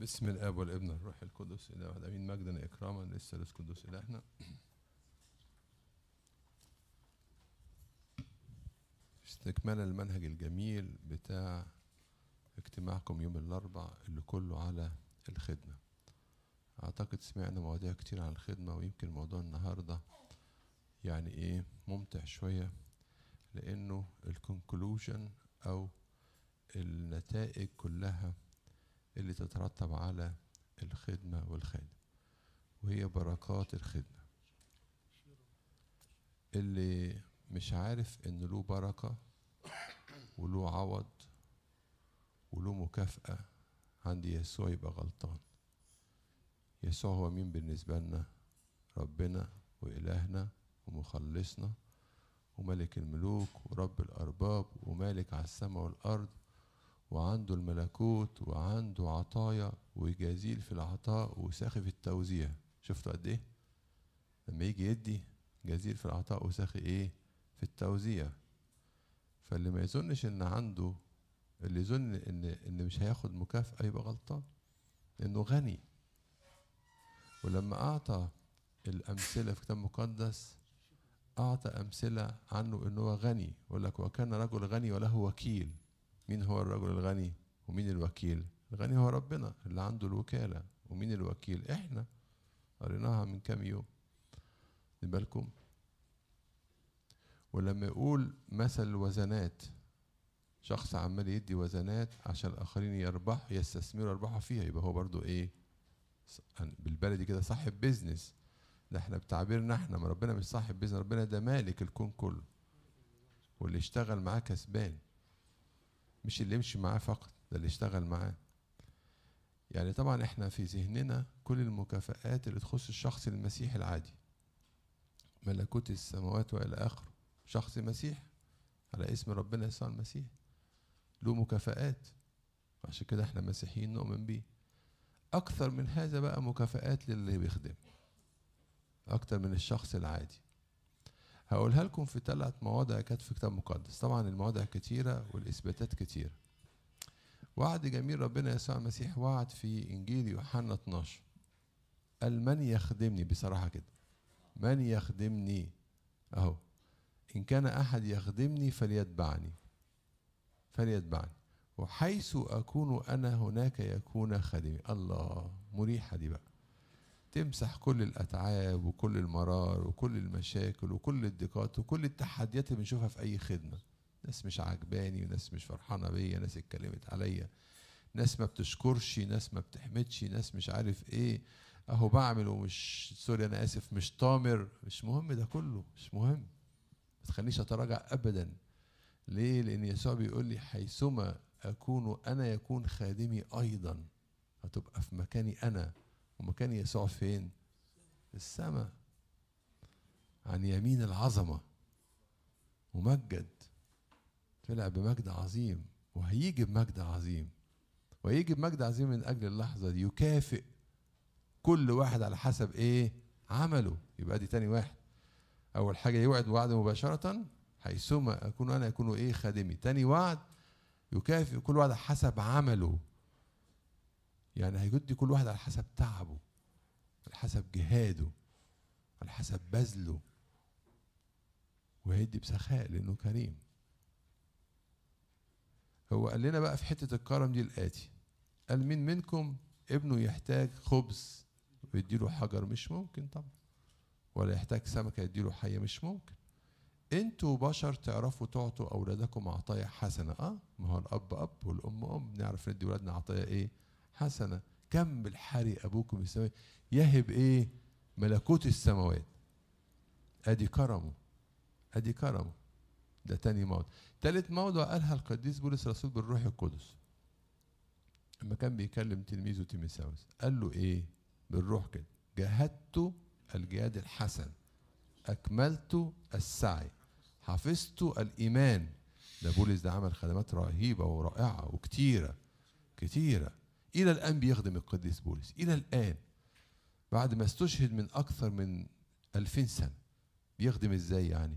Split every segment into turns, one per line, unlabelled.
بسم الاب والابن والروح القدس الى واحد امين مجدا اكراما للثالث القدس الهنا استكمالا المنهج الجميل بتاع اجتماعكم يوم الاربع اللي كله على الخدمه اعتقد سمعنا مواضيع كتير عن الخدمه ويمكن موضوع النهارده يعني ايه ممتع شويه لانه الكونكلوجن او النتائج كلها اللي تترتب على الخدمة والخادم وهي بركات الخدمة اللي مش عارف ان له بركة وله عوض وله مكافأة عند يسوع يبقى غلطان يسوع هو مين بالنسبة لنا ربنا وإلهنا ومخلصنا وملك الملوك ورب الأرباب ومالك على السماء والأرض وعنده الملكوت وعنده عطايا وجزيل في العطاء وساخي في التوزيع شفتوا قد ايه لما يجي يدي جزيل في العطاء وساخي ايه في التوزيع فاللي ما يظنش ان عنده اللي يظن ان ان مش هياخد مكافاه يبقى غلطان لانه غني ولما اعطى الامثله في كتاب مقدس اعطى امثله عنه ان هو غني يقول لك وكان رجل غني وله وكيل مين هو الرجل الغني ومين الوكيل الغني هو ربنا اللي عنده الوكالة ومين الوكيل احنا قريناها من كام يوم بالكم ولما يقول مثل الوزنات شخص عمال يدي وزنات عشان الاخرين يربح يستثمروا يربحوا فيها يبقى هو برضو ايه يعني بالبلدي كده صاحب بيزنس ده احنا بتعبيرنا احنا ما ربنا مش صاحب بيزنس ربنا ده مالك الكون كله واللي اشتغل معاه كسبان مش اللي يمشي معاه فقط ده اللي يشتغل معاه يعني طبعا احنا في ذهننا كل المكافآت اللي تخص الشخص المسيحي العادي ملكوت السماوات والى اخره شخص مسيح على اسم ربنا يسوع المسيح له مكافآت عشان كده احنا مسيحيين نؤمن بيه اكثر من هذا بقى مكافآت للي بيخدم اكتر من الشخص العادي هقولها لكم في ثلاث مواضع كانت في كتاب مقدس طبعا المواضع كتيرة والإثباتات كتيرة وعد جميل ربنا يسوع المسيح وعد في إنجيل يوحنا 12 قال من يخدمني بصراحة كده من يخدمني أهو إن كان أحد يخدمني فليتبعني فليتبعني وحيث أكون أنا هناك يكون خادمي الله مريحة دي بقى تمسح كل الأتعاب وكل المرار وكل المشاكل وكل الضيقات وكل التحديات اللي بنشوفها في أي خدمة ناس مش عاجباني وناس مش فرحانة بيا ناس اتكلمت عليا ناس ما بتشكرش ناس ما بتحمدش ناس مش عارف ايه اهو بعمل ومش سوري انا اسف مش طامر مش مهم ده كله مش مهم ما تخلينيش اتراجع ابدا ليه لان يسوع بيقول لي حيثما اكون انا يكون خادمي ايضا هتبقى في مكاني انا ومكان يسوع فين في السماء عن يمين العظمه ممجد طلع بمجد عظيم وهيجي بمجد عظيم ويجي بمجد عظيم من اجل اللحظه دي يكافئ كل واحد على حسب ايه عمله يبقى دي تاني واحد اول حاجه يوعد وعد مباشره حيثما اكون انا يكون ايه خادمي تاني وعد يكافئ كل واحد حسب عمله يعني هيدي كل واحد على حسب تعبه على حسب جهاده على حسب بذله وهيدي بسخاء لانه كريم هو قال لنا بقى في حته الكرم دي الاتي قال مين منكم ابنه يحتاج خبز ويديله حجر مش ممكن طبعا ولا يحتاج سمكه يديله حيه مش ممكن انتوا بشر تعرفوا تعطوا اولادكم عطايا حسنه اه ما هو الاب اب والام ام نعرف ندي ولادنا عطايا ايه حسنة كم بالحري أبوكم بالسماء يهب إيه ملكوت السماوات أدي كرمه أدي كرمه ده تاني موضع تالت موضع قالها القديس بولس الرسول بالروح القدس لما كان بيكلم تلميذه تيميساوس قال له ايه بالروح كده جهدت الجهاد الحسن اكملت السعي حفظت الايمان ده بولس ده عمل خدمات رهيبه ورائعه وكتيره كتيره إلى الآن بيخدم القديس بولس إلى الآن بعد ما استشهد من أكثر من ألفين سنة بيخدم إزاي يعني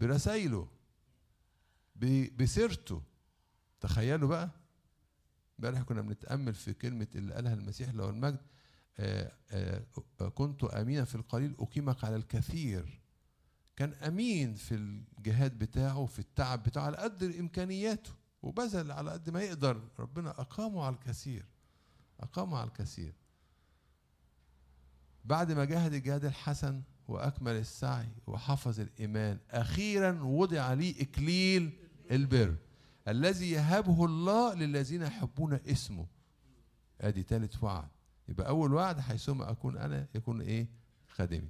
برسايله بسيرته تخيلوا بقى امبارح كنا بنتامل في كلمه اللي قالها المسيح لو المجد آآ آه، آآ آه، كنت امينا في القليل اقيمك على الكثير كان امين في الجهاد بتاعه في التعب بتاعه على قد امكانياته وبذل على قد ما يقدر ربنا أقامه على الكثير أقامه على الكثير بعد ما جاهد الجهاد الحسن وأكمل السعي وحفظ الإيمان أخيرا وضع لي إكليل البر الذي يهبه الله للذين يحبون اسمه ادي ثالث وعد يبقى اول وعد حيثما اكون انا يكون ايه خادمي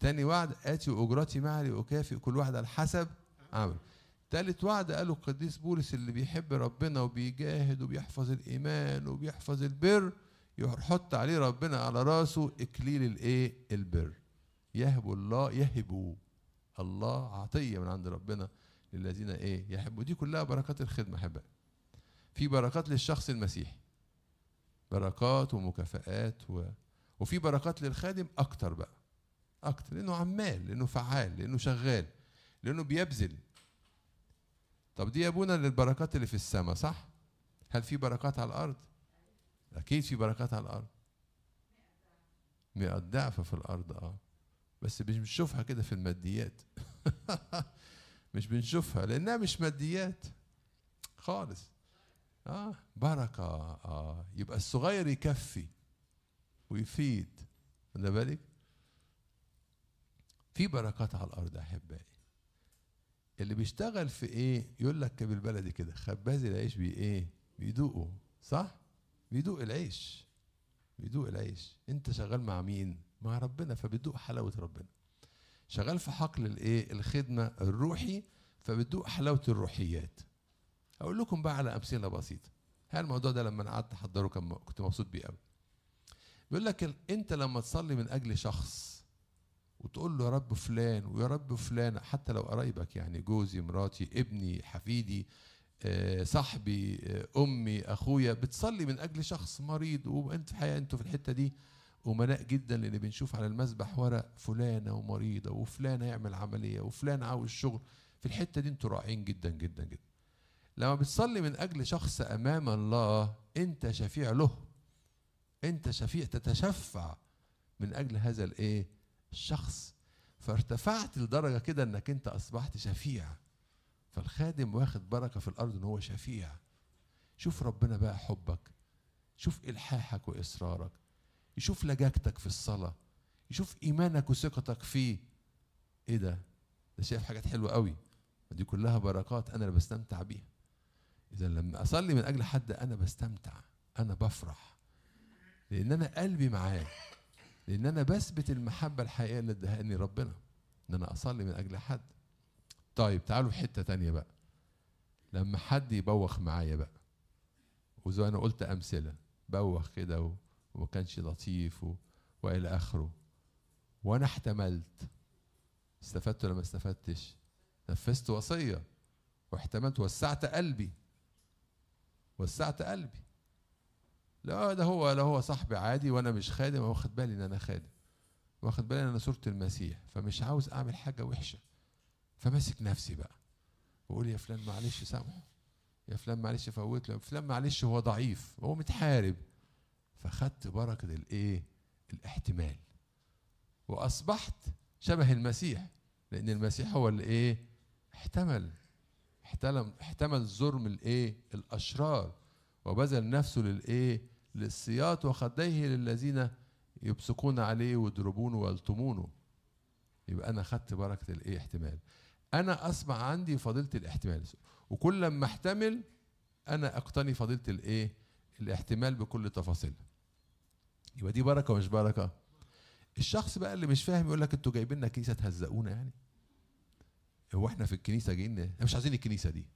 تاني وعد اتي اجرتي معي لاكافئ كل واحد على حسب عمله تالت وعد قاله القديس بولس اللي بيحب ربنا وبيجاهد وبيحفظ الإيمان وبيحفظ البر يحط عليه ربنا على راسه إكليل الإيه؟ البر يهب الله يهب الله عطية من عند ربنا للذين إيه؟ يحبوا دي كلها بركات الخدمة حبا في بركات للشخص المسيحي بركات ومكافآت و... وفي بركات للخادم أكتر بقى أكتر لأنه عمال لأنه فعال لأنه شغال لأنه بيبذل طب دي يا ابونا للبركات اللي في السماء صح؟ هل في بركات على الارض؟ اكيد في بركات على الارض. مئة ضعف في الارض اه بس مش بنشوفها كده في الماديات مش بنشوفها لانها مش ماديات خالص اه بركه اه يبقى الصغير يكفي ويفيد خد بالك في بركات على الارض احبائي اللي بيشتغل في ايه يقول لك بالبلدي كده خباز العيش بي ايه بيدوقه صح بيدوق العيش بيدوق العيش انت شغال مع مين مع ربنا فبتدوق حلاوه ربنا شغال في حقل الايه الخدمه الروحي فبتدوق حلاوه الروحيات اقول لكم بقى على امثله بسيطه هل الموضوع ده لما قعدت احضره كنت مبسوط بيه قوي بيقول لك انت لما تصلي من اجل شخص وتقول له يا رب فلان ويا رب فلان حتى لو قرايبك يعني جوزي مراتي ابني حفيدي آه، صاحبي آه، امي اخويا بتصلي من اجل شخص مريض وانت في الحقيقه انتوا في الحته دي امناء جدا لان بنشوف على المسبح ورق فلانه ومريضه وفلان هيعمل عمليه وفلان عاوز شغل في الحته دي انتوا رائعين جدا جدا جدا لما بتصلي من اجل شخص امام الله انت شفيع له انت شفيع تتشفع من اجل هذا الايه الشخص فارتفعت لدرجة كده انك انت اصبحت شفيع فالخادم واخد بركة في الارض ان هو شفيع شوف ربنا بقى حبك شوف الحاحك واصرارك يشوف لجاجتك في الصلاة يشوف ايمانك وثقتك فيه ايه ده ده شايف حاجات حلوة قوي دي كلها بركات انا اللي بستمتع بيها اذا لما اصلي من اجل حد انا بستمتع انا بفرح لان انا قلبي معاه لان انا بثبت المحبه الحقيقيه اللي ادهاني ربنا ان انا اصلي من اجل حد طيب تعالوا في حته تانية بقى لما حد يبوخ معايا بقى وزي انا قلت امثله بوخ كده وما كانش لطيف والى اخره وانا احتملت استفدت ولا ما استفدتش نفذت وصيه واحتملت وسعت قلبي وسعت قلبي لا ده هو لا هو صاحبي عادي وانا مش خادم واخد بالي ان انا خادم واخد بالي ان انا صوره المسيح فمش عاوز اعمل حاجه وحشه فماسك نفسي بقى واقول يا فلان معلش سامحه يا فلان معلش فوت له يا فلان معلش هو ضعيف هو متحارب فخدت بركه الايه الاحتمال واصبحت شبه المسيح لان المسيح هو اللي ايه احتمل احتمل احتمل ظلم الايه الاشرار وبذل نفسه للايه للسياط وخديه للذين يبصقون عليه ويضربونه ويلطمونه يبقى انا خدت بركه الايه احتمال انا اصبح عندي فضيله الاحتمال وكل لما احتمل انا اقتني فضيله الايه الاحتمال بكل تفاصيلها يبقى دي بركه ومش بركه الشخص بقى اللي مش فاهم يقول لك انتوا جايبين لنا كنيسه تهزقونا يعني هو احنا في الكنيسه جايين احنا مش عايزين الكنيسه دي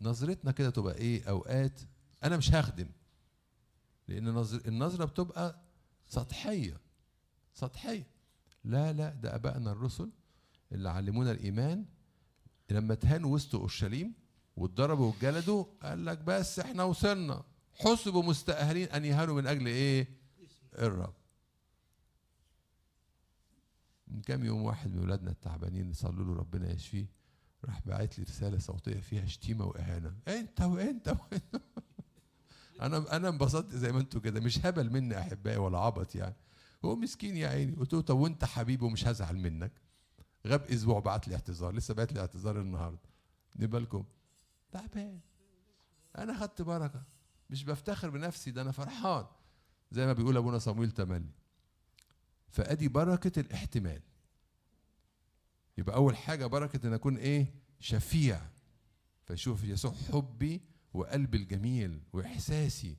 نظرتنا كده تبقى ايه اوقات انا مش هخدم لان النظره بتبقى سطحيه سطحيه لا لا ده ابائنا الرسل اللي علمونا الايمان لما اتهانوا وسط اورشليم واتضربوا واتجلدوا قال لك بس احنا وصلنا حسبوا مستأهلين ان يهانوا من اجل ايه؟ الرب. من كام يوم واحد من ولادنا التعبانين صلوا له ربنا يشفيه راح باعت لي رساله صوتيه فيها شتيمه واهانه انت وانت وانت انا انا انبسطت زي ما انتوا كده مش هبل مني احبائي ولا عبط يعني هو مسكين يا عيني قلت له طب وانت حبيبي ومش هزعل منك غاب اسبوع بعت لي اعتذار لسه بعت لي اعتذار النهارده دي بالكم تعبان انا خدت بركه مش بفتخر بنفسي ده انا فرحان زي ما بيقول ابونا صمويل تملي فادي بركه الاحتمال يبقى اول حاجه بركه ان اكون ايه شفيع فشوف يسوع حبي وقلبي الجميل واحساسي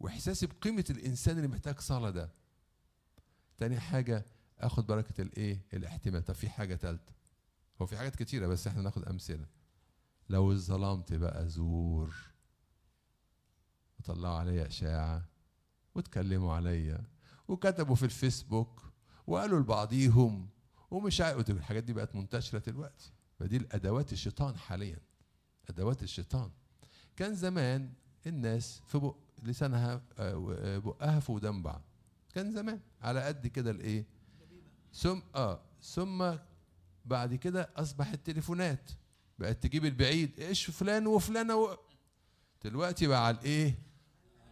واحساسي بقيمه الانسان اللي محتاج صلاه ده تاني حاجه اخد بركه الايه الاحتمال طب في حاجه ثالثه هو في حاجات كتيره بس احنا ناخد امثله لو اتظلمت بقى زور وطلعوا عليا اشاعه واتكلموا عليا وكتبوا في الفيسبوك وقالوا لبعضيهم ومش عارف الحاجات دي بقت منتشره دلوقتي فدي الادوات الشيطان حاليا ادوات الشيطان كان زمان الناس في بق لسانها آه، آه، بقها في ودان بعض كان زمان على قد كده الايه ثم اه ثم بعد كده اصبح التليفونات بقت تجيب البعيد ايش فلان وفلانه و... دلوقتي بقى على الايه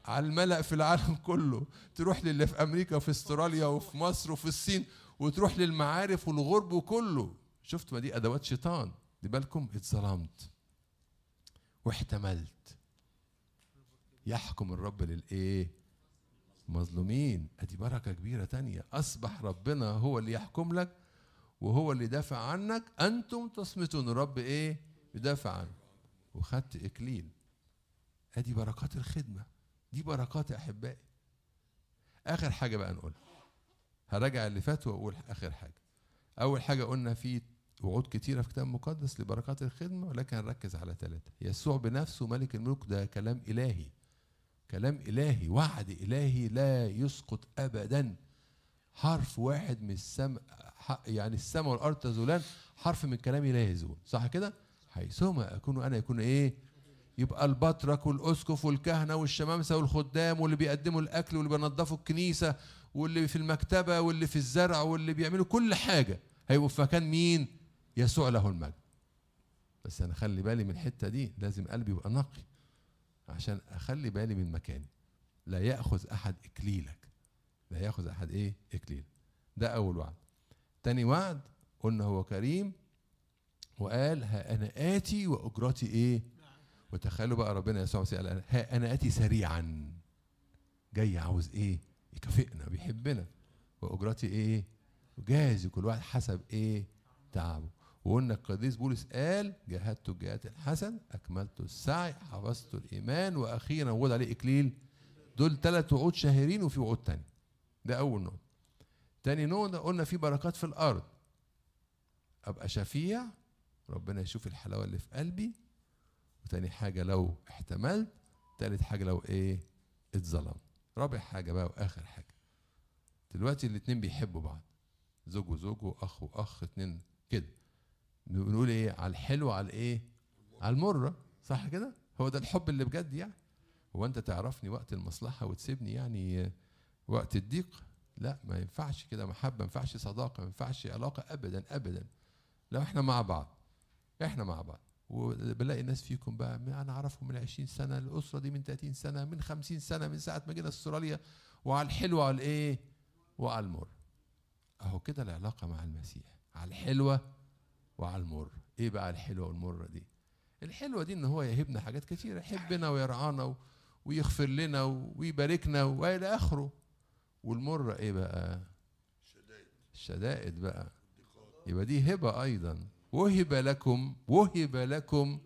على الملأ في العالم كله تروح للي في امريكا وفي استراليا وفي مصر وفي الصين وتروح للمعارف والغرب وكله شفت ما دي ادوات شيطان دي بالكم اتظلمت واحتملت يحكم الرب للايه مظلومين ادي بركه كبيره تانية اصبح ربنا هو اللي يحكم لك وهو اللي دافع عنك انتم تصمتون الرب ايه يدافع عنك وخدت اكليل ادي بركات الخدمه دي بركات احبائي اخر حاجه بقى نقولها هراجع اللي فات واقول اخر حاجه اول حاجه قلنا في وعود كتيرة في كتاب مقدس لبركات الخدمة ولكن ركز على ثلاثة يسوع بنفسه ملك الملوك ده كلام إلهي كلام إلهي وعد إلهي لا يسقط أبدا حرف واحد من السماء يعني السماء والأرض تزولان حرف من كلام إلهي يزول صح كده؟ حيثما أكون أنا يكون إيه؟ يبقى البطرك والأسقف والكهنة والشمامسة والخدام واللي بيقدموا الأكل واللي بينظفوا الكنيسة واللي في المكتبة واللي في الزرع واللي بيعملوا كل حاجة هيبقوا في مكان مين؟ يسوع له المجد بس انا خلي بالي من الحته دي لازم قلبي يبقى نقي عشان اخلي بالي من مكاني لا ياخذ احد اكليلك لا ياخذ احد ايه اكليل ده اول وعد تاني وعد قلنا هو كريم وقال ها انا اتي واجرتي ايه وتخيلوا بقى ربنا يسوع المسيح قال ها انا اتي سريعا جاي عاوز ايه يكافئنا بيحبنا واجرتي ايه جاهز كل واحد حسب ايه تعبه وقلنا القديس بولس قال جاهدت الجهاد الحسن اكملت السعي حفظت الايمان واخيرا وجد عليه اكليل دول ثلاث وعود شهيرين وفي وعود تاني ده اول نوع تاني نوع قلنا في بركات في الارض ابقى شفيع ربنا يشوف الحلاوه اللي في قلبي وتاني حاجه لو احتملت تالت حاجه لو ايه اتظلمت رابع حاجه بقى واخر حاجه دلوقتي الاتنين بيحبوا بعض زوج وزوج واخ واخ اتنين كده بنقول ايه على الحلو على الايه على المره صح كده هو ده الحب اللي بجد يعني هو انت تعرفني وقت المصلحه وتسيبني يعني وقت الضيق لا ما ينفعش كده محبه ما ينفعش صداقه ما ينفعش علاقه ابدا ابدا لو احنا مع بعض احنا مع بعض وبلاقي ناس فيكم بقى انا اعرفهم من 20 سنه الاسره دي من 30 سنه من 50 سنه من ساعه ما جينا استراليا وعلى الحلوه وعلى الايه وعلى المر اهو كده العلاقه مع المسيح على الحلوه وعلى المر ايه بقى الحلوه والمره دي الحلوه دي ان هو يهبنا حاجات كثيره يحبنا ويرعانا ويغفر لنا ويباركنا والى اخره والمره ايه بقى الشدائد الشدائد بقى يبقى دي هبه ايضا وهب لكم وهب لكم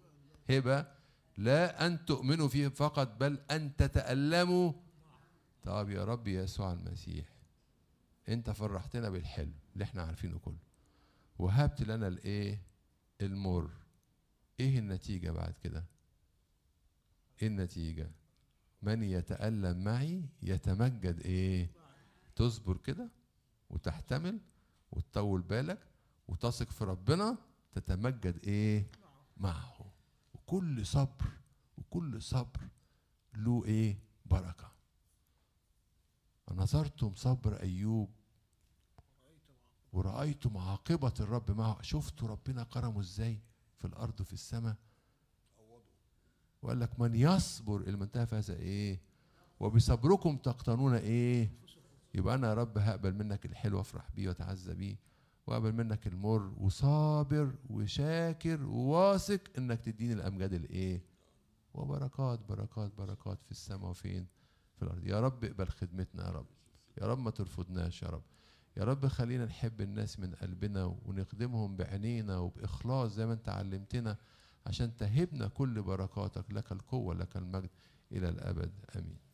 هبه لا ان تؤمنوا فيه فقط بل ان تتالموا طب يا رب يسوع المسيح انت فرحتنا بالحلو اللي احنا عارفينه كله وهبت لنا الايه المر ايه النتيجه بعد كده ايه النتيجه من يتالم معي يتمجد ايه تصبر كده وتحتمل وتطول بالك وتثق في ربنا تتمجد ايه معه وكل صبر وكل صبر له ايه بركه نظرتم صبر ايوب ورأيتم عاقبة الرب معه شفتوا ربنا كرمه ازاي في الأرض وفي السماء وقال لك من يصبر المنتهى فهذا ايه وبصبركم تقتنون ايه يبقى انا يا رب هقبل منك الحلو افرح بيه واتعزى بيه واقبل منك المر وصابر وشاكر وواثق انك تديني الامجاد الايه وبركات بركات بركات في السماء وفين في الارض يا رب اقبل خدمتنا يا رب يا رب ما ترفضناش يا رب يا رب خلينا نحب الناس من قلبنا ونخدمهم بعينينا وبإخلاص زي ما أنت علمتنا عشان تهبنا كل بركاتك لك القوة لك المجد إلى الأبد آمين